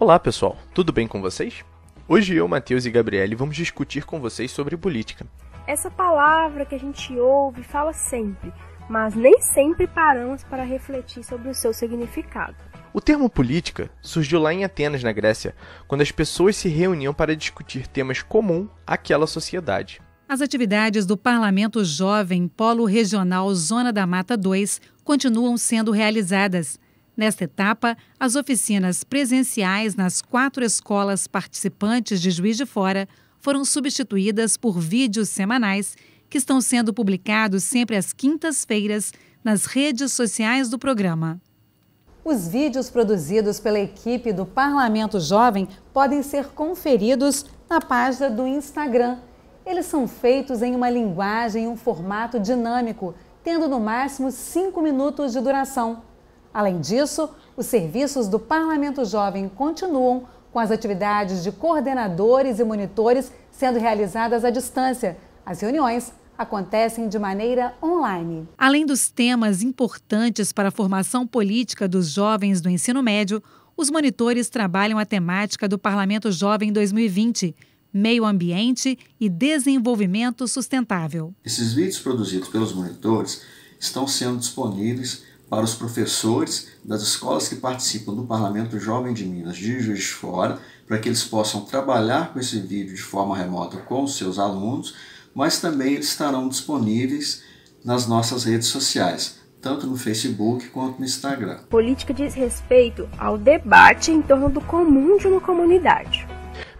Olá pessoal, tudo bem com vocês? Hoje eu, Matheus e Gabriele vamos discutir com vocês sobre política. Essa palavra que a gente ouve e fala sempre, mas nem sempre paramos para refletir sobre o seu significado. O termo política surgiu lá em Atenas, na Grécia, quando as pessoas se reuniam para discutir temas comuns àquela sociedade. As atividades do Parlamento Jovem Polo Regional Zona da Mata 2 continuam sendo realizadas. Nesta etapa, as oficinas presenciais nas quatro escolas participantes de Juiz de Fora foram substituídas por vídeos semanais que estão sendo publicados sempre às quintas-feiras nas redes sociais do programa. Os vídeos produzidos pela equipe do Parlamento Jovem podem ser conferidos na página do Instagram. Eles são feitos em uma linguagem e um formato dinâmico, tendo no máximo cinco minutos de duração. Além disso, os serviços do Parlamento Jovem continuam com as atividades de coordenadores e monitores sendo realizadas à distância. As reuniões acontecem de maneira online. Além dos temas importantes para a formação política dos jovens do ensino médio, os monitores trabalham a temática do Parlamento Jovem 2020, meio ambiente e desenvolvimento sustentável. Esses vídeos produzidos pelos monitores estão sendo disponíveis para os professores das escolas que participam do Parlamento Jovem de Minas de Juiz de Fora, para que eles possam trabalhar com esse vídeo de forma remota com os seus alunos, mas também eles estarão disponíveis nas nossas redes sociais, tanto no Facebook quanto no Instagram. Política diz respeito ao debate em torno do comum de uma comunidade.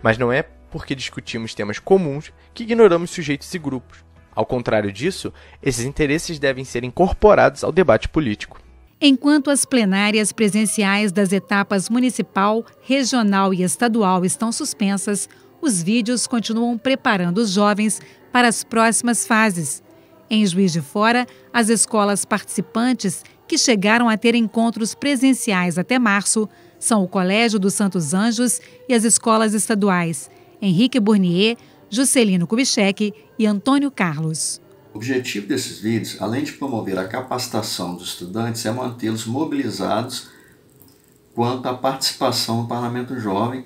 Mas não é porque discutimos temas comuns que ignoramos sujeitos e grupos ao contrário disso, esses interesses devem ser incorporados ao debate político. Enquanto as plenárias presenciais das etapas municipal, regional e estadual estão suspensas, os vídeos continuam preparando os jovens para as próximas fases. Em Juiz de Fora, as escolas participantes, que chegaram a ter encontros presenciais até março, são o Colégio dos Santos Anjos e as escolas estaduais Henrique Bournier, Juscelino Kubitschek e Antônio Carlos. O objetivo desses vídeos, além de promover a capacitação dos estudantes, é mantê-los mobilizados quanto à participação no Parlamento Jovem,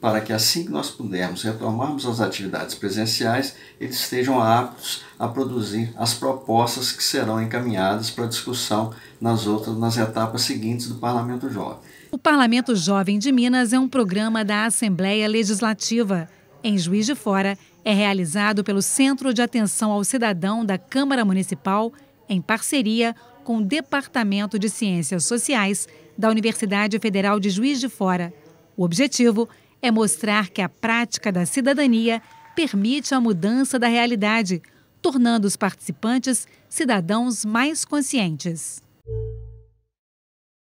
para que assim que nós pudermos retomarmos as atividades presenciais, eles estejam aptos a produzir as propostas que serão encaminhadas para discussão nas outras, nas etapas seguintes do Parlamento Jovem. O Parlamento Jovem de Minas é um programa da Assembleia Legislativa em Juiz de Fora, é realizado pelo Centro de Atenção ao Cidadão da Câmara Municipal, em parceria com o Departamento de Ciências Sociais da Universidade Federal de Juiz de Fora. O objetivo é mostrar que a prática da cidadania permite a mudança da realidade, tornando os participantes cidadãos mais conscientes.